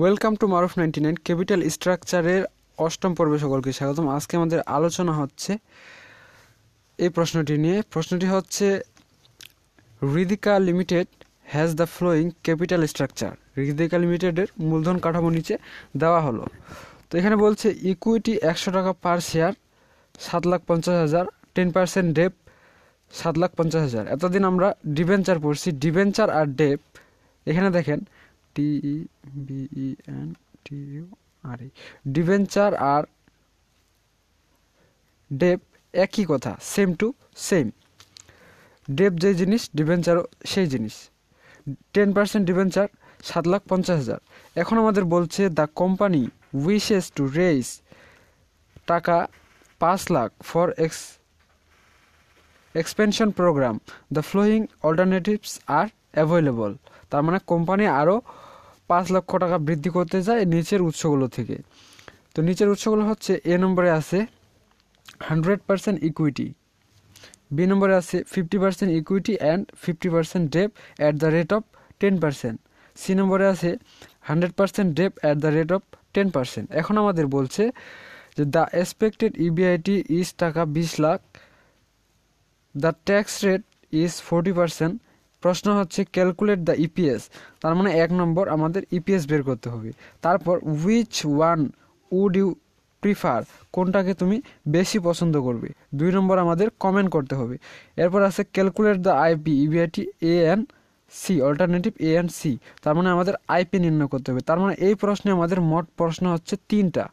welcome to Maruf ninety nine capital স্ট্রাকচারের অষ্টম পর্বে সকলকে স্বাগতম আজকে আমাদের আলোচনা হচ্ছে এই প্রশ্নটি নিয়ে প্রশ্নটি হচ্ছে Ridika limited has the following capital structure Ridika লিমিটেডের মূলধন কাঠামো নিচে দেওয়া হলো তো এখানে বলছে ইকুইটি একশো টাকা পার শেয়ার সাত লাখ পঞ্চাশ হাজার টেন পার্সেন্ট ডেপ সাত লাখ পঞ্চাশ হাজার এতদিন আমরা ডিভেঞ্চার পড়ছি ডিভেঞ্চার আর ডেপ এখানে দেখেন D E B E N T U R E debenture আর ডেপ একই কথা সেম টু সেম ডেপ যে জিনিস ডিভেঞ্চারও সেই জিনিস টেন পার্সেন্ট ডিভেঞ্চার সাত লাখ পঞ্চাশ হাজার এখন আমাদের বলছে the company wishes to raise টাকা পাঁচ লাখ for ex expansion programme the following alternatives are available তার মানে কোম্পানি আরও পাঁচ লক্ষ টাকা বৃদ্ধি করতে চায় নিচের উৎসগুলো থেকে তো নিচের উৎসগুলো হচ্ছে এ নম্বরে আছে হান্ড্রেড পার্সেন্ট ইকুইটি বি নম্বরে আছে fifty percent equity and fifty percent debt at the rate of ten percent C নম্বরে আছে hundred percent debt at the rate of ten percent এখন আমাদের বলছে যে দ্য এক্সপেক্টেড ইবিআইটি ইজ টাকা বিশ লাখ the tax rate is forty percent প্রশ্ন হচ্ছে ক্যালকুলেট দ্য ইপিএস তার মানে এক নম্বর আমাদের ইপিএস e বের করতে হবে তারপর which one would you prefer কোনটাকে তুমি বেশি পছন্দ করবে দুই নম্বর আমাদের কমেন্ট করতে হবে এরপর আছে calculate the IP EBIT A and C alternative A and C তার মানে আমাদের আইপি নির্ণয় করতে হবে তার মানে এই প্রশ্নে আমাদের মোট প্রশ্ন হচ্ছে তিনটা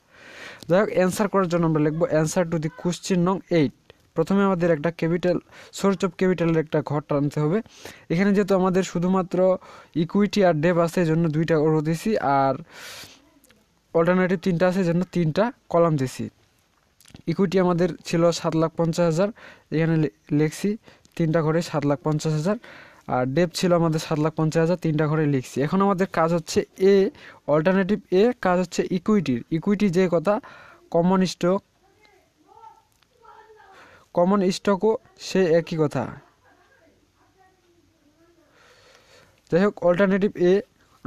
যাই হোক অ্যান্সার করার জন্য আমরা লিখবো অ্যান্সার টু দি কোশ্চিন নং এইট প্রথমে আমাদের একটা ক্যাপিটাল সোর্স অফ ক্যাপিটালের একটা ঘর টানতে হবে এখানে যেহেতু আমাদের শুধুমাত্র ইকুইটি আর ডেপ আছে জন্য দুইটা রো দিছি আর অল্টারনেটিভ তিনটা আছে জন্য তিনটা কলাম দিছি ইকুইটি আমাদের ছিল সাত লাখ পঞ্চাশ হাজার এখানে লিখছি তিনটা ঘরে সাত লাখ পঞ্চাশ হাজার আর ডেপ ছিল আমাদের সাত লাখ পঞ্চাশ হাজার তিনটা ঘরে লিখছি এখন আমাদের কাজ হচ্ছে এ অল্টারনেটিভ এ কাজ হচ্ছে ইকুইটির ইকুইটি যে কথা কমন স্টক কমন স্টকও সে একই কথা যাই হোক অল্টারনেটিভ এ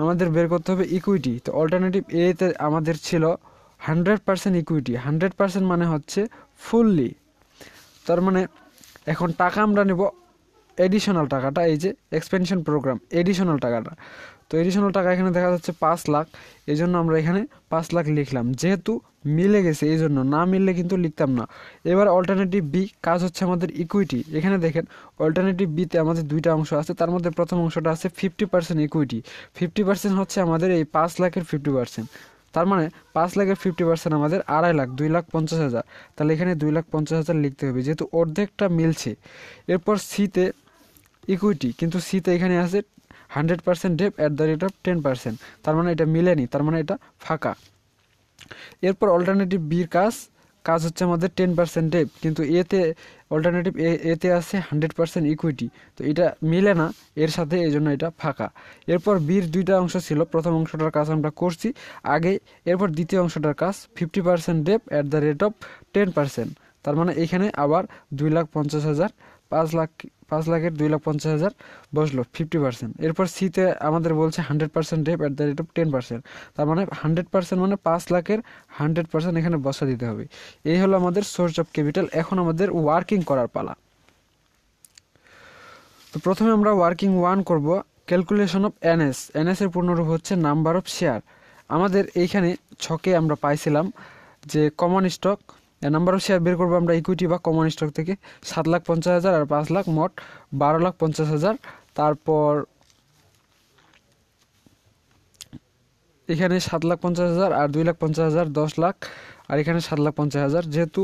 আমাদের বের করতে হবে ইকুইটি তো অল্টারনেটিভ এতে আমাদের ছিল hundred percent equity hundred percent মানে হচ্ছে ফুললি তার মানে এখন টাকা আমরা নেব এডিশনাল টাকাটা এই যে এক্সপেনশন প্রোগ্রাম এডিশনাল টাকাটা তো এডিশনাল টাকা এখানে দেখা যাচ্ছে পাঁচ লাখ এই জন্য আমরা এখানে পাঁচ লাখ লিখলাম যেহেতু মিলে গেছে এই জন্য না মিললে কিন্তু লিখতাম না এবার অল্টারনেটিভ বি কাজ হচ্ছে আমাদের ইকুইটি এখানে দেখেন অল্টারনেটিভ বিতে আমাদের দুইটা অংশ আছে তার মধ্যে প্রথম অংশটা আছে fifty percent equity fifty percent হচ্ছে আমাদের এই পাঁচ লাখের ফিফটি পার্সেন্ট তার মানে পাঁচ লাখের ফিফটি পার্সেন্ট আমাদের আড়াই লাখ দুই লাখ পঞ্চাশ হাজার তাহলে এখানে দুই লাখ পঞ্চাশ হাজার লিখতে হবে যেহেতু অর্ধেকটা মিলছে এরপর সিতে ইকুইটি কিন্তু সিতে এখানে আছে hundred percent debt at the rate of ten percent তার মানে এটা মিলেনি তার মানে এটা ফাঁকা এরপর অল্টারনেটিভ বির কাজ কাজ হচ্ছে আমাদের টেন পার্সেন্ট ডেপ কিন্তু এতে অল্টারনেটিভ এ এতে আছে হান্ড্রেড পার্সেন্ট ইকুইটি তো এটা মিলে না এর সাথে এই জন্য এটা ফাঁকা এরপর বির দুইটা অংশ ছিল প্রথম অংশটার কাজ আমরা করছি আগে এরপর দ্বিতীয় অংশটার কাজ fifty percent debt at the rate of ten percent তার মানে এখানে আবার দুই লাখ পঞ্চাশ হাজার পাঁচ লাখ পাঁচ লাখের দুই লাখ পঞ্চাশ হাজার বসলো ফিফটি পার্সেন্ট এরপর সিতে আমাদের বলছে hundred percent debt at the rate of ten percent তার মানে হান্ড্রেড পার্সেন্ট মানে পাঁচ লাখের হান্ড্রেড পার্সেন্ট এখানে বসা দিতে হবে এই হলো আমাদের সোর্স অফ ক্যাপিটাল এখন আমাদের ওয়ার্কিং করার পালা তো প্রথমে আমরা ওয়ার্কিং ওয়ান করব ক্যালকুলেশন অফ এনএস এনএসের পূর্ণরূপ হচ্ছে নাম্বার অফ শেয়ার আমাদের এইখানে ছকে আমরা পাইছিলাম যে কমন স্টক নাম্বার শেয়ার বের করবো আমরা ইকুইটি বা কমন স্টক থেকে সাত লাখ পঞ্চাশ হাজার আর পাঁচ লাখ মোট বারো লাখ পঞ্চাশ হাজার তারপর এখানে সাত লাখ পঞ্চাশ হাজার আর দুই লাখ পঞ্চাশ হাজার দশ লাখ আর এখানে সাত লাখ পঞ্চাশ হাজার যেহেতু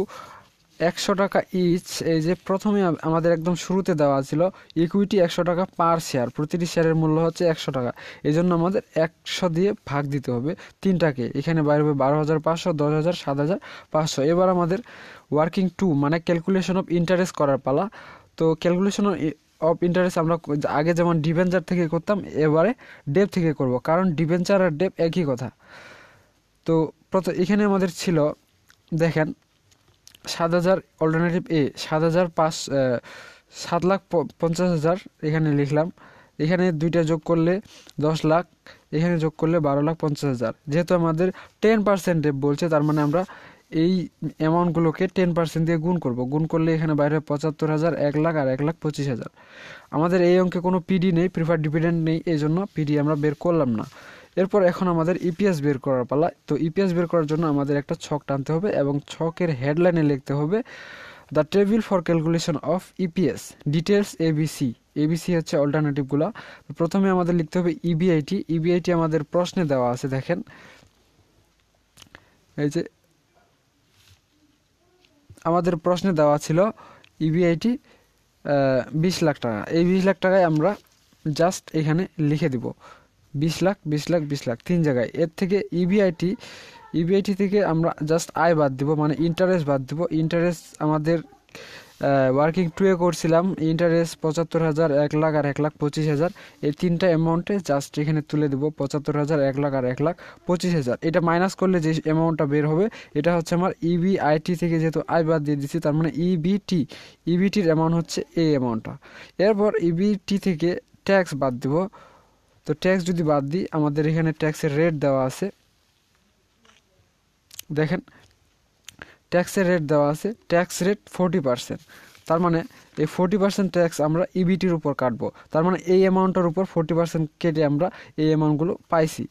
একশো টাকা ইচ এই যে প্রথমে আমাদের একদম শুরুতে দেওয়া ছিল ইকুইটি একশো টাকা পার শেয়ার প্রতিটি শেয়ারের মূল্য হচ্ছে একশো টাকা এই জন্য আমাদের একশো দিয়ে ভাগ দিতে হবে তিনটাকে এখানে বাইরে হবে বারো হাজার পাঁচশো দশ হাজার সাত হাজার পাঁচশো এবার আমাদের ওয়ার্কিং টু মানে ক্যালকুলেশন অফ ইন্টারেস্ট করার পালা তো ক্যালকুলেশন অফ ইন্টারেস্ট আমরা আগে যেমন ডিভেঞ্চার থেকে করতাম এবারে ডেপ থেকে করব কারণ ডিভেঞ্চার আর ডেপ একই কথা তো প্রথম এখানে আমাদের ছিল দেখেন সাত হাজার অল্টারনেটিভ এ সাত হাজার পাঁচ সাত লাখ পঞ্চাশ হাজার এখানে লিখলাম এখানে দুইটা যোগ করলে দশ লাখ এখানে যোগ করলে বারো লাখ পঞ্চাশ হাজার যেহেতু আমাদের টেন পার্সেন্টে বলছে তার মানে আমরা এই অ্যামাউন্টগুলোকে টেন পার্সেন্ট দিয়ে গুণ করব গুণ করলে এখানে বাইরে পঁচাত্তর হাজার এক লাখ আর এক লাখ পঁচিশ হাজার আমাদের এই অঙ্কে কোনো পিডি নেই প্রিফার ডিভিডেন্ড নেই এই জন্য পিডি আমরা বের করলাম না এরপর এখন আমাদের ইপিএস e বের করার পালা তো ইপিএস e বের করার জন্য আমাদের একটা ছক টানতে হবে এবং ছকের হেডলাইনে লিখতে হবে the table for calculation of EPS details ABC ABC হচ্ছে অল্টারনেটিভগুলো প্রথমে আমাদের লিখতে হবে ইবিআইটি e ইবিআইটি আমাদের প্রশ্নে দেওয়া আছে দেখেন এই যে আমাদের প্রশ্নে দেওয়া ছিল ইবিআইটি বিশ লাখ টাকা এই বিশ লাখ টাকায় আমরা জাস্ট এখানে লিখে দিব বিশ লাখ বিশ লাখ বিশ লাখ তিন জায়গায় এর থেকে ইবিআইটি e ইবিআইটি e থেকে আমরা জাস্ট আয় বাদ দেবো মানে ইন্টারেস্ট বাদ দেবো ইন্টারেস্ট আমাদের ওয়ার্কিং টুয়ে করছিলাম ইন্টারেস্ট পঁচাত্তর হাজার এক লাখ আর এক লাখ পঁচিশ হাজার এই তিনটা অ্যামাউন্টে জাস্ট এখানে তুলে দেবো পঁচাত্তর হাজার এক লাখ আর এক লাখ পঁচিশ হাজার এটা মাইনাস করলে যে অ্যামাউন্টটা বের হবে এটা হচ্ছে আমার ইবিআইটি e থেকে যেহেতু আয় বাদ দিয়ে দিচ্ছি তার মানে ইবিটি ইবিটির অ্যামাউন্ট হচ্ছে এই অ্যামাউন্টটা এরপর ইবিটি থেকে ট্যাক্স বাদ দেবো তো ট্যাক্স যদি বাদ দিই আমাদের এখানে ট্যাক্সের রেট দেওয়া আছে দেখেন ট্যাক্সের রেট দেওয়া আছে ট্যাক্স রেট ফোরটি তার মানে এই ফোরটি পার্সেন্ট ট্যাক্স আমরা ইবিটির e উপর কাটবো তার মানে এই অ্যামাউন্টের উপর ফোরটি পার্সেন্ট কেটে আমরা এই অ্যামাউন্টগুলো পাইছি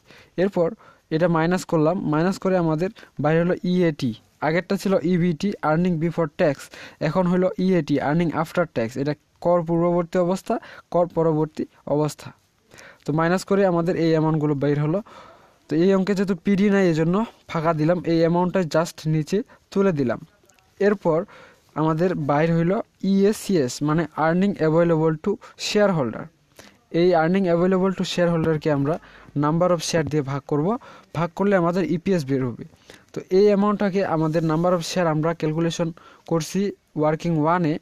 এরপর এটা মাইনাস করলাম মাইনাস করে আমাদের বাইরে হলো ইএটি e আগেরটা ছিল ইবিটি আর্নিং বিফোর ট্যাক্স এখন হলো ইএটি আর্নিং আফটার ট্যাক্স এটা কর পূর্ববর্তী অবস্থা কর পরবর্তী অবস্থা তো মাইনাস করে আমাদের এই অ্যামাউন্টগুলো বাইর হলো তো এই অঙ্কে যেহেতু পিডি নাই এই জন্য ফাঁকা দিলাম এই অ্যামাউন্টটা জাস্ট নিচে তুলে দিলাম এরপর আমাদের বাইর হইল ইএসিএস e মানে earning available to share holder এই আর্নিং অ্যাভেলেবল টু শেয়ার হোল্ডারকে আমরা নাম্বার অফ শেয়ার দিয়ে ভাগ করব ভাগ করলে আমাদের ইপিএস e বের হবে তো এই অ্যামাউন্টটাকে আমাদের নাম্বার অফ শেয়ার আমরা ক্যালকুলেশন করছি ওয়ার্কিং ওয়ানে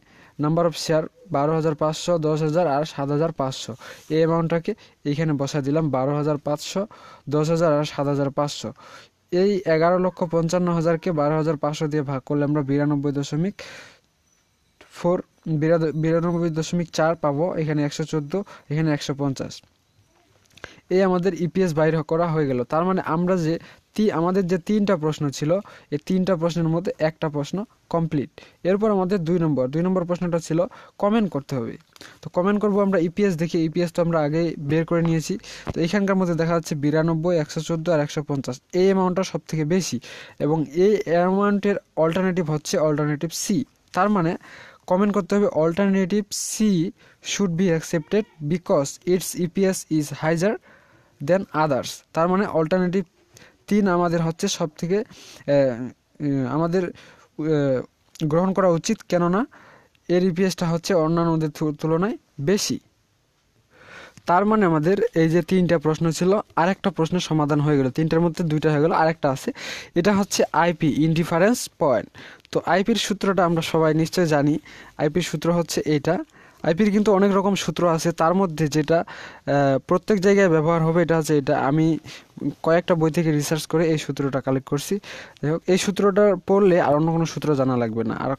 নাম্বার অফ শেয়ার বারো হাজার পাঁচশো দশ হাজার আর সাত হাজার পাঁচশো এই অ্যামাউন্টটাকে এইখানে বসা দিলাম বারো হাজার পাঁচশো দশ হাজার আর সাত হাজার পাঁচশো এই এগারো লক্ষ পঞ্চান্ন হাজারকে বারো হাজার পাঁচশো দিয়ে ভাগ করলে আমরা বিরানব্বই দশমিক ফোর বিরানব্বই দশমিক চার পাবো এখানে একশো চোদ্দো এখানে একশো পঞ্চাশ এই আমাদের ইপিএস e বাইর করা হয়ে গেল তার মানে আমরা যে আমাদের যে তিনটা প্রশ্ন ছিল এই তিনটা প্রশ্নের মধ্যে একটা প্রশ্ন কমপ্লিট এরপর আমাদের দুই নম্বর দুই নম্বর প্রশ্নটা ছিল কমেন্ট করতে হবে তো কমেন্ট করব আমরা ইপিএস e দেখি ইপিএস e তো আমরা আগেই বের করে নিয়েছি তো এখানকার মধ্যে দেখা যাচ্ছে বিরানব্বই একশো চোদ্দো আর একশো পঞ্চাশ এই অ্যামাউন্টটা সব থেকে বেশি এবং এই অ্যামাউন্টের অল্টারনেটিভ হচ্ছে অল্টারনেটিভ সি তার মানে কমেন্ট করতে হবে alternative C should be accepted because it's EPS is higher than others তার মানে অল্টারনেটিভ তিন আমাদের হচ্ছে সব থেকে আমাদের গ্রহণ করা উচিত কেননা এর ইপিএসটা হচ্ছে অন্যান্যদের তুলনায় বেশি তার মানে আমাদের এই যে তিনটা প্রশ্ন ছিল আরেকটা প্রশ্নের সমাধান হয়ে গেল তিনটার মধ্যে দুইটা হয়ে গেল আরেকটা আছে এটা হচ্ছে আইপি ইনডিফারেন্স পয়েন্ট তো আইপির সূত্রটা আমরা সবাই নিশ্চয় জানি আইপির সূত্র হচ্ছে এটা আইপির কিন্তু অনেক রকম সূত্র আছে তার মধ্যে যেটা প্রত্যেক জায়গায় ব্যবহার হবে এটা আছে এটা আমি কয়েকটা বই থেকে রিসার্চ করে এই সূত্রটা কালেক্ট করছি যাই হোক এই সূত্রটা পড়লে আর অন্য কোনো সূত্র জানা লাগবে না আর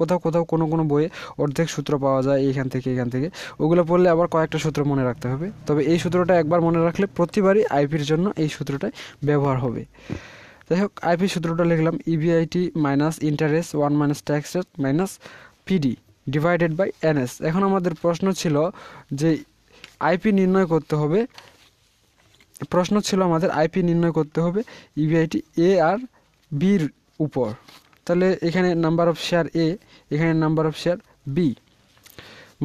কোথাও কোথাও কোনো কোনো বইয়ে অর্ধেক সূত্র পাওয়া যায় এখান থেকে এখান থেকে ওগুলো পড়লে আবার কয়েকটা সূত্র মনে রাখতে হবে তবে এই সূত্রটা একবার মনে রাখলে প্রতিবারই আইপির জন্য এই সূত্রটাই ব্যবহার হবে যাই হোক আইপি সূত্রটা লিখলাম EBIT minus interest one minus tax rate minus PD divided by NS এখন আমাদের প্রশ্ন ছিল যে আইপি নির্ণয় করতে হবে প্রশ্ন ছিল আমাদের আইপি নির্ণয় করতে হবে ইভিআইটি e এ আর বির উপর তাহলে এখানে নাম্বার অফ শেয়ার এ এখানে নাম্বার অফ শেয়ার বি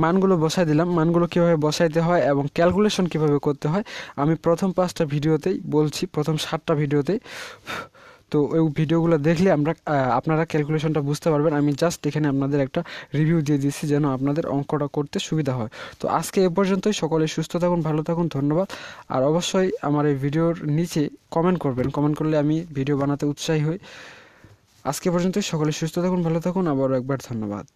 মানগুলো বসাই দিলাম মানগুলো কীভাবে বসাইতে হয় এবং ক্যালকুলেশন কীভাবে করতে হয় আমি প্রথম পাঁচটা ভিডিওতেই বলছি প্রথম সাতটা ভিডিওতেই তো ওই ভিডিওগুলো দেখলে আমরা আপনারা ক্যালকুলেশনটা বুঝতে পারবেন আমি জাস্ট এখানে আপনাদের একটা রিভিউ দিয়ে দিচ্ছি যেন আপনাদের অঙ্কটা করতে সুবিধা হয় তো আজকে এ পর্যন্তই সকলে সুস্থ থাকুন ভালো থাকুন ধন্যবাদ আর অবশ্যই আমার এই ভিডিওর নিচে কমেন্ট করবেন কমেন্ট করলে আমি ভিডিও বানাতে উৎসাহী হই আজকে পর্যন্তই সকলে সুস্থ থাকুন ভালো থাকুন আবারও একবার ধন্যবাদ